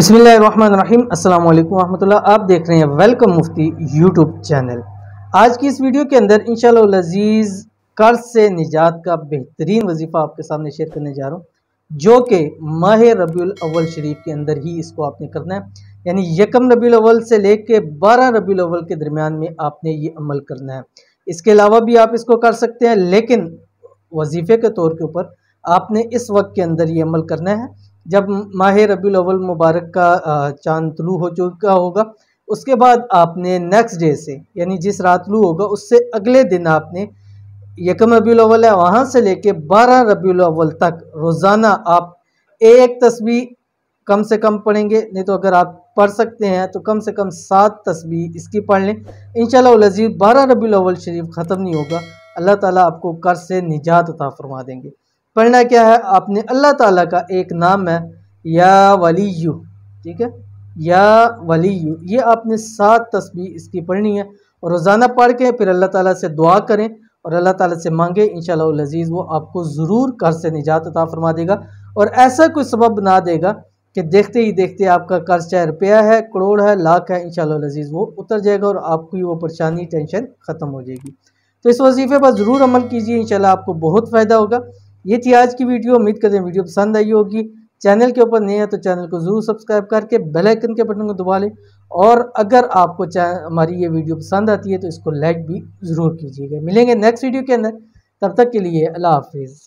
बसमिलीम अल्लाम वरहमल आप देख रहे हैं वेलकम मुफ्ती यूट्यूब चैनल आज की इस वीडियो के अंदर इन लजीज़ कर्ज से निजात का बेहतरीन वजीफ़ा आपके सामने शेयर करने जा रहा हूँ जो कि माह रबील अव्वल शरीफ के अंदर ही इसको आपने करना है यानी यकम रबील अव्वल से ले कर बारह रबील अव्वल के दरमियान में आपने ये अमल करना है इसके अलावा भी आप इसको कर सकते हैं लेकिन वजीफ़े के तौर के ऊपर आपने इस वक्त के अंदर ये अमल करना है जब माह रबी अव्वल मुबारक का चांद तलु हो चुका होगा उसके बाद आपने नेक्स्ट डे से यानी जिस रात लू होगा उससे अगले दिन आपने यकम रबी अव्वल है वहाँ से लेके बारह रबी अव्वल तक रोज़ाना आप एक तस्वीर कम से कम पढ़ेंगे नहीं तो अगर आप पढ़ सकते हैं तो कम से कम सात तस्वीर इसकी पढ़ लें इन लजीज़ बारह रबी अव्वल शरीफ ख़त्म नहीं होगा अल्लाह ताला आपको कर से निजात अता फरमा देंगे पढ़ना क्या है आपने अल्लाह ताला का एक नाम है या वली यू ठीक है या वली यू ये आपने सात तस्वीर इसकी पढ़नी है और रोज़ाना पढ़ के फिर अल्लाह ताला से दुआ करें और अल्लाह ताला से मांगे इन लजीज़ वो आपको ज़रूर कर्ज से निजात अता फरमा देगा और ऐसा कोई सबब बना देगा कि देखते ही देखते आपका कर्ज चाहे रुपया है करोड़ है लाख है इन लजीज़ वो उतर जाएगा और आपकी वो परेशानी टेंशन ख़त्म हो जाएगी तो इस वजीफ़े पर ज़रूर अमल कीजिए इन आपको बहुत फ़ायदा होगा ये थी आज की वीडियो उम्मीद करते हैं वीडियो पसंद आई होगी चैनल के ऊपर नए हैं तो चैनल को ज़रूर सब्सक्राइब करके बेल आइकन के बटन को दबा लें और अगर आपको हमारी ये वीडियो पसंद आती है तो इसको लाइक भी ज़रूर कीजिएगा मिलेंगे नेक्स्ट वीडियो के अंदर तब तक के लिए अल्लाह हाफिज़